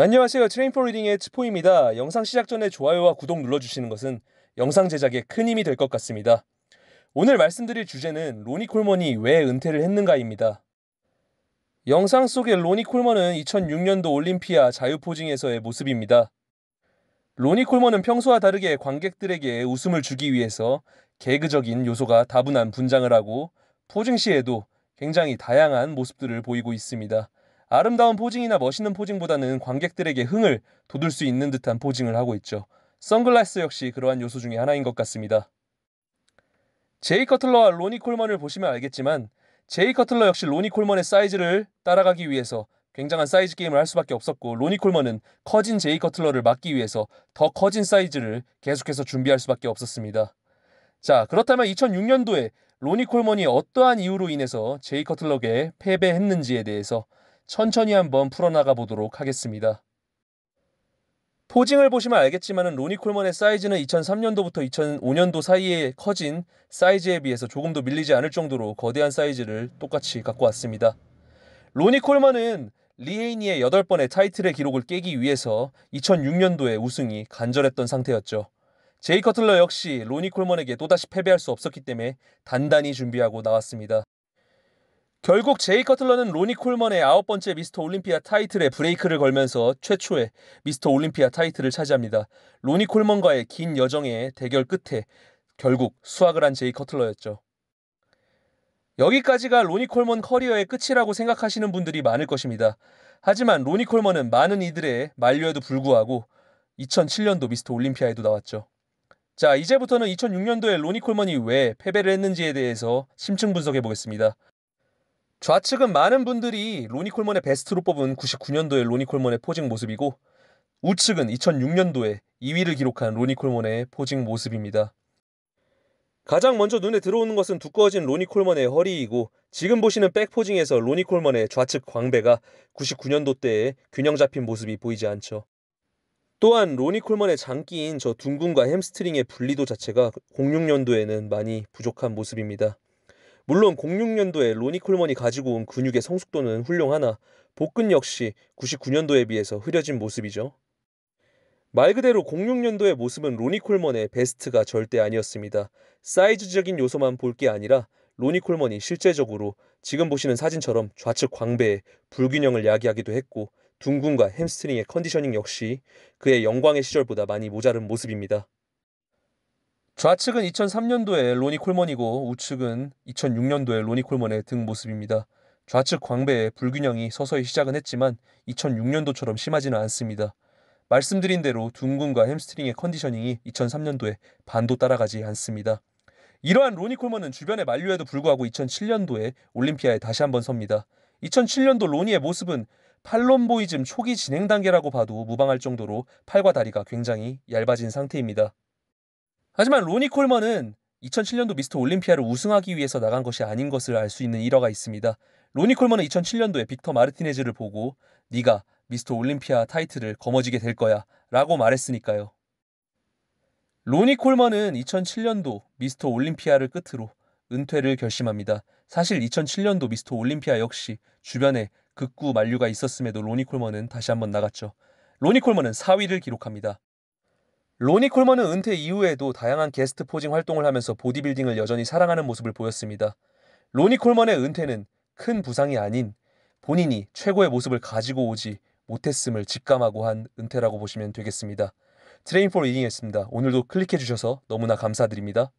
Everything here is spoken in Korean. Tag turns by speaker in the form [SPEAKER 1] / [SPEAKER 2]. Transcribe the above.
[SPEAKER 1] 안녕하세요. 트레인포 리딩의 츠포입니다 영상 시작 전에 좋아요와 구독 눌러주시는 것은 영상 제작에 큰 힘이 될 것 같습니다. 오늘 말씀드릴 주제는 로니 콜먼이 왜 은퇴를 했는가입니다. 영상 속의 로니 콜먼은 2006년도 올림피아 자유포징에서의 모습입니다. 로니 콜먼은 평소와 다르게 관객들에게 웃음을 주기 위해서 개그적인 요소가 다분한 분장을 하고 포징 시에도 굉장히 다양한 모습들을 보이고 있습니다. 아름다운 포징이나 멋있는 포징보다는 관객들에게 흥을 돋을수 있는 듯한 포징을 하고 있죠. 선글라스 역시 그러한 요소 중에 하나인 것 같습니다. 제이 커틀러와 로니 콜먼을 보시면 알겠지만 제이 커틀러 역시 로니 콜먼의 사이즈를 따라가기 위해서 굉장한 사이즈 게임을 할 수밖에 없었고 로니 콜먼은 커진 제이 커틀러를 막기 위해서 더 커진 사이즈를 계속해서 준비할 수밖에 없었습니다. 자 그렇다면 2006년도에 로니 콜먼이 어떠한 이유로 인해서 제이 커틀러에게 패배했는지에 대해서 천천히 한번 풀어나가 보도록 하겠습니다. 포징을 보시면 알겠지만 로니 콜먼의 사이즈는 2003년도부터 2005년도 사이에 커진 사이즈에 비해서 조금 도 밀리지 않을 정도로 거대한 사이즈를 똑같이 갖고 왔습니다. 로니 콜먼은 리헤이니의 8번의 타이틀의 기록을 깨기 위해서 2006년도에 우승이 간절했던 상태였죠. 제이 커틀러 역시 로니 콜먼에게 또다시 패배할 수 없었기 때문에 단단히 준비하고 나왔습니다. 결국 제이 커틀러는 로니 콜먼의 아홉 번째 미스터 올림피아 타이틀에 브레이크를 걸면서 최초의 미스터 올림피아 타이틀을 차지합니다. 로니 콜먼과의 긴 여정의 대결 끝에 결국 수확을 한 제이 커틀러였죠. 여기까지가 로니 콜먼 커리어의 끝이라고 생각하시는 분들이 많을 것입니다. 하지만 로니 콜먼은 많은 이들의 만류에도 불구하고 2007년도 미스터 올림피아에도 나왔죠. 자, 이제부터는 2006년도에 로니 콜먼이 왜 패배를 했는지에 대해서 심층 분석해 보겠습니다. 좌측은 많은 분들이 로니 콜먼의 베스트로 뽑은 99년도의 로니 콜먼의 포징 모습이고 우측은 2006년도에 2위를 기록한 로니 콜먼의 포징 모습입니다. 가장 먼저 눈에 들어오는 것은 두꺼워진 로니 콜먼의 허리이고 지금 보시는 백포징에서 로니 콜먼의 좌측 광배가 99년도 때에 균형 잡힌 모습이 보이지 않죠. 또한 로니 콜먼의 장기인 저 둥근과 햄스트링의 분리도 자체가 06년도에는 많이 부족한 모습입니다. 물론 06년도에 로니 콜먼이 가지고 온 근육의 성숙도는 훌륭하나 복근 역시 99년도에 비해서 흐려진 모습이죠. 말 그대로 06년도의 모습은 로니 콜먼의 베스트가 절대 아니었습니다. 사이즈적인 요소만 볼 게 아니라 로니 콜먼이 실제적으로 지금 보시는 사진처럼 좌측 광배에 불균형을 야기하기도 했고 둥근과 햄스트링의 컨디셔닝 역시 그의 영광의 시절보다 많이 모자른 모습입니다. 좌측은 2003년도에 로니 콜먼이고 우측은 2006년도에 로니 콜먼의 등 모습입니다. 좌측 광배의 불균형이 서서히 시작은 했지만 2006년도처럼 심하지는 않습니다. 말씀드린 대로 둥근과 햄스트링의 컨디셔닝이 2003년도에 반도 따라가지 않습니다. 이러한 로니 콜먼은 주변의 만류에도 불구하고 2007년도에 올림피아에 다시 한번 섭니다. 2007년도 로니의 모습은 팔론보이즘 초기 진행 단계라고 봐도 무방할 정도로 팔과 다리가 굉장히 얇아진 상태입니다. 하지만 로니 콜먼은 2007년도 미스터 올림피아를 우승하기 위해서 나간 것이 아닌 것을 알 수 있는 일화가 있습니다. 로니 콜먼은 2007년도에 빅터 마르티네즈를 보고 네가 미스터 올림피아 타이틀을 거머쥐게 될 거야 라고 말했으니까요. 로니 콜먼은 2007년도 미스터 올림피아를 끝으로 은퇴를 결심합니다. 사실 2007년도 미스터 올림피아 역시 주변에 극구 만류가 있었음에도 로니 콜먼은 다시 한번 나갔죠. 로니 콜먼은 4위를 기록합니다. 로니 콜먼은 은퇴 이후에도 다양한 게스트 포징 활동을 하면서 보디빌딩을 여전히 사랑하는 모습을 보였습니다. 로니 콜먼의 은퇴는 큰 부상이 아닌 본인이 최고의 모습을 가지고 오지 못했음을 직감하고 한 은퇴라고 보시면 되겠습니다. 트레인 포 리딩이었습니다. 오늘도 클릭해 주셔서 너무나 감사드립니다.